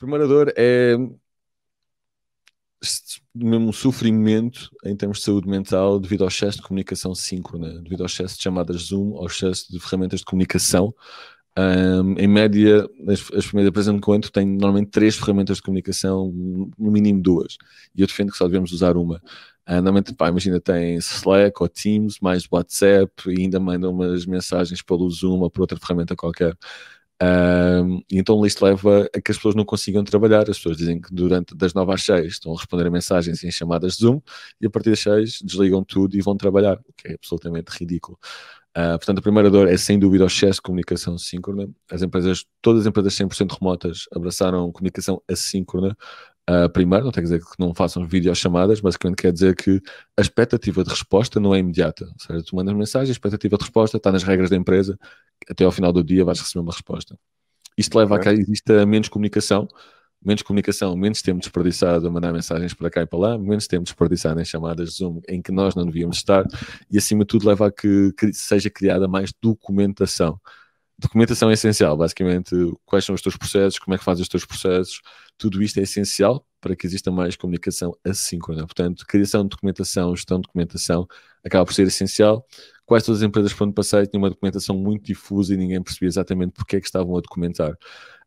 primeiro, a dor é mesmo sofrimento em termos de saúde mental devido ao excesso de comunicação síncrona, devido ao excesso de chamadas Zoom, ao excesso de ferramentas de comunicação. Um, em média, as, primeiras apresentam que eu entro têm normalmente três ferramentas de comunicação, no mínimo duas, e eu defendo que só devemos usar uma. Uh, normalmente, pá, imagina, tem Slack ou Teams, mais WhatsApp, e ainda mandam umas mensagens pelo Zoom ou por outra ferramenta qualquer então isto leva a que as pessoas não consigam trabalhar. As pessoas dizem que durante das 9 às 6 estão a responder a mensagens em chamadas de Zoom e a partir das 6 desligam tudo e vão trabalhar, o que é absolutamente ridículo. Uh, portanto, a primeira dor é sem dúvida o excesso de comunicação síncrona. As empresas, todas as empresas 100% remotas abraçaram comunicação assíncrona Uh, primeiro, não quer dizer que não façam videochamadas, basicamente quer dizer que a expectativa de resposta não é imediata. Ou seja, tu mandas mensagem, a expectativa de resposta está nas regras da empresa, até ao final do dia vais receber uma resposta. Isto leva okay. a que exista menos comunicação, menos comunicação, menos tempo desperdiçado a mandar mensagens para cá e para lá, menos tempo desperdiçado em chamadas de Zoom em que nós não devíamos estar e, acima de tudo, leva a que, que seja criada mais documentação documentação é essencial, basicamente quais são os teus processos, como é que fazes os teus processos, tudo isto é essencial para que exista mais comunicação assíncrona. Portanto, criação de documentação, gestão de documentação acaba por ser essencial. Quase todas as empresas por onde passei tinham uma documentação muito difusa e ninguém percebia exatamente porque é que estavam a documentar.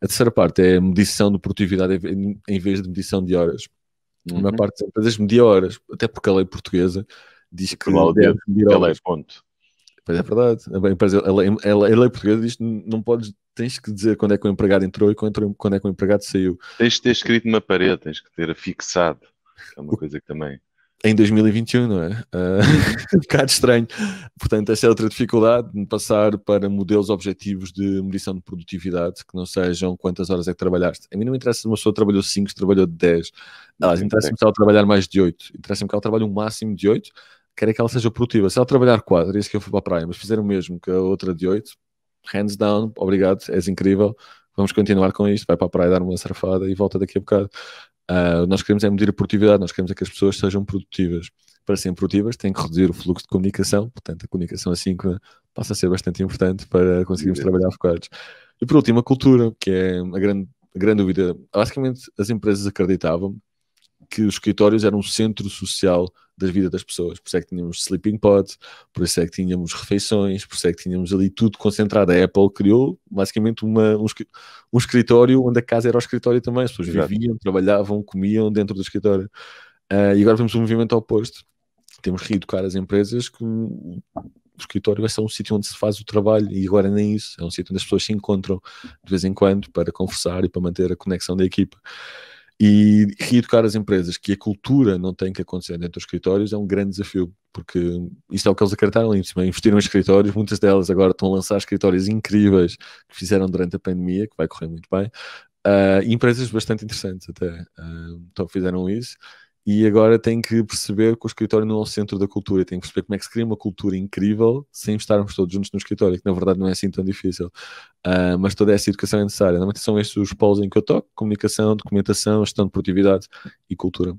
A terceira parte é a medição de produtividade em vez de medição de horas. Uhum. A maior uhum. parte das empresas media horas, até porque a lei portuguesa diz que... Pela deve medir horas. Ponto Pois é verdade. A, empresa, a, lei, a lei portuguesa diz que não podes, tens que dizer quando é que o empregado entrou e quando é que o empregado saiu. Tens que ter escrito numa parede, tens que ter fixado. É uma coisa que também. Em 2021, não é? Uh, um bocado estranho. Portanto, essa é outra dificuldade, passar para modelos objetivos de medição de produtividade, que não sejam quantas horas é que trabalhaste. A mim não me interessa se uma pessoa trabalhou 5, se trabalhou 10. Não, interessa-me se ela trabalhar mais de 8. Interessa-me que ela trabalhe um máximo de 8 querem é que ela seja produtiva. Se ela trabalhar 4 isso que eu fui para a praia, mas fizer o mesmo que a outra de 8, hands down, obrigado, és incrível, vamos continuar com isto, vai para a praia dar uma sarfada e volta daqui a bocado. Uh, nós queremos é medir a produtividade, nós queremos é que as pessoas sejam produtivas. Para serem produtivas, tem que reduzir o fluxo de comunicação, portanto, a comunicação assíncrona passa a ser bastante importante para conseguirmos Sim. trabalhar focados. E por último, a cultura, que é a grande, a grande dúvida. Basicamente, as empresas acreditavam que os escritórios eram um centro social da vida das pessoas. Por isso é que tínhamos sleeping pods, por isso é que tínhamos refeições, por isso é que tínhamos ali tudo concentrado. A Apple criou basicamente uma, um, um escritório onde a casa era o escritório também. As pessoas Exato. viviam, trabalhavam, comiam dentro do escritório. Uh, e agora temos um movimento oposto. Temos que educar as empresas que o escritório é só um sítio onde se faz o trabalho e agora nem isso. É um sítio onde as pessoas se encontram de vez em quando para conversar e para manter a conexão da equipa. E reeducar as empresas que a cultura não tem que acontecer dentro dos escritórios é um grande desafio, porque isto é o que eles acreditaram em cima. Investiram em escritórios, muitas delas agora estão a lançar escritórios incríveis que fizeram durante a pandemia, que vai correr muito bem. Uh, empresas bastante interessantes até. Uh, então fizeram isso e agora tem que perceber que o escritório não é o centro da cultura, tem que perceber como é que se cria uma cultura incrível sem estarmos todos juntos no escritório, que na verdade não é assim tão difícil. Uh, mas toda essa educação é necessária. Normalmente são estes os polos em que eu toco: comunicação, documentação, gestão de produtividade e cultura.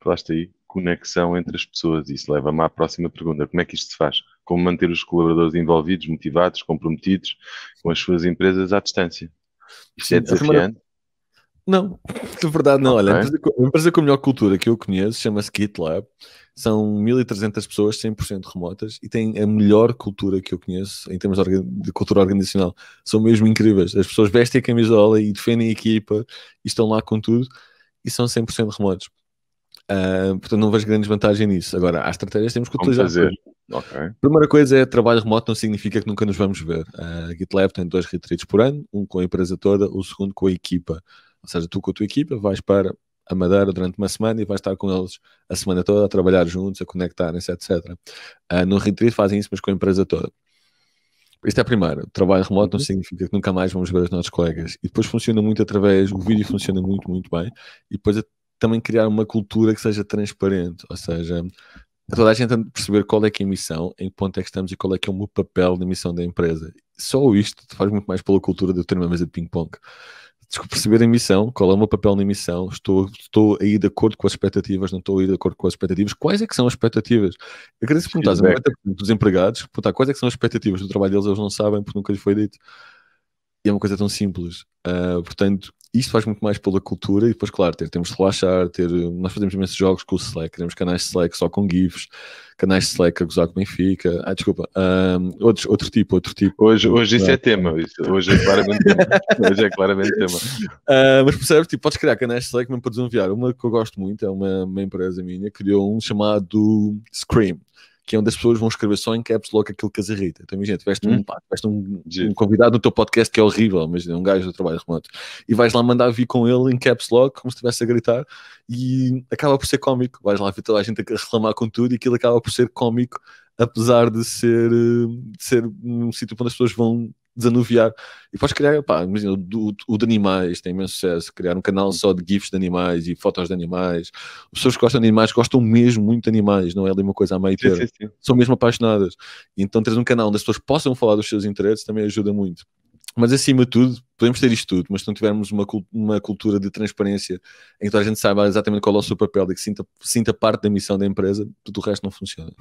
Falaste aí conexão entre as pessoas, e isso leva-me à próxima pergunta: como é que isto se faz? Como manter os colaboradores envolvidos, motivados, comprometidos com as suas empresas à distância? Isto é Sim, é desafiante. Não, de verdade não. Olha, okay. a empresa com a melhor cultura que eu conheço chama-se GitLab. São 1.300 pessoas, 100% remotas, e têm a melhor cultura que eu conheço em termos de cultura organizacional. São mesmo incríveis. As pessoas vestem a camisola e defendem a equipa e estão lá com tudo e são 100% remotos. Uh, portanto, não vejo grandes vantagens nisso. Agora, as estratégias temos que utilizar. Okay. Primeira coisa é trabalho remoto não significa que nunca nos vamos ver. A uh, GitLab tem dois retreats por ano, um com a empresa toda, o segundo com a equipa. Ou seja, tu com a tua equipa vais para a Madeira durante uma semana e vais estar com eles a semana toda a trabalhar juntos, a conectarem-se, etc. Uh, ah, no Retreat fazem isso, mas com a empresa toda. Isto é primeiro, trabalho remoto não uhum. significa que nunca mais vamos ver os nossos colegas. E depois funciona muito através, o vídeo funciona muito, muito bem. E depois é também criar uma cultura que seja transparente, ou seja, toda a gente a perceber qual é que é a missão, em que ponto é que estamos e qual é que é o meu papel na missão da empresa. Só isto faz muito mais pela cultura do ter uma mesa de ping-pong perceber a emissão, qual é o meu papel na emissão, estou, estou aí de acordo com as expectativas, não estou aí de acordo com as expectativas, quais é que são as expectativas? Agradeço por perguntar a dos empregados, perguntar quais é que são as expectativas do trabalho deles, eles não sabem porque nunca lhe foi dito. E é uma coisa tão simples. Uh, portanto, isso faz muito mais pela cultura e depois, claro, ter, temos de relaxar, ter, nós fazemos imensos jogos com o Slack, temos canais Slack só com GIFs, canais Slack a gozar com Benfica, ah, desculpa, um, outros, outro tipo, outro tipo. Hoje, hoje isso é tema, isso, hoje é claramente tema. Hoje é claramente tema. Uh, mas percebes, tipo, podes criar canais Slack mesmo para desenviar. Uma que eu gosto muito, é uma, uma empresa minha, criou um chamado Scream que é onde as pessoas vão escrever só em caps lock aquilo que as irrita. Então, imagina, tiveste, hum? um, tiveste um, um, convidado no teu podcast que é horrível, mas é um gajo do trabalho remoto, e vais lá mandar vir com ele em caps lock, como se estivesse a gritar, e acaba por ser cómico. Vais lá ver toda a gente a reclamar com tudo, e aquilo acaba por ser cómico apesar de ser, eh, de ser um sítio onde as pessoas vão desanuviar. E podes criar, pá, imagina, o, o, de animais tem imenso sucesso. Criar um canal só de GIFs de animais e fotos de animais. As pessoas que gostam de animais gostam mesmo muito de animais, não é ali uma coisa a meio sim, São mesmo apaixonadas. então, teres um canal onde as pessoas possam falar dos seus interesses também ajuda muito. Mas acima de tudo, podemos ter isto tudo, mas se não tivermos uma, uma cultura de transparência em que toda a gente saiba exatamente qual é o seu papel e que sinta, sinta parte da missão da empresa, tudo o resto não funciona.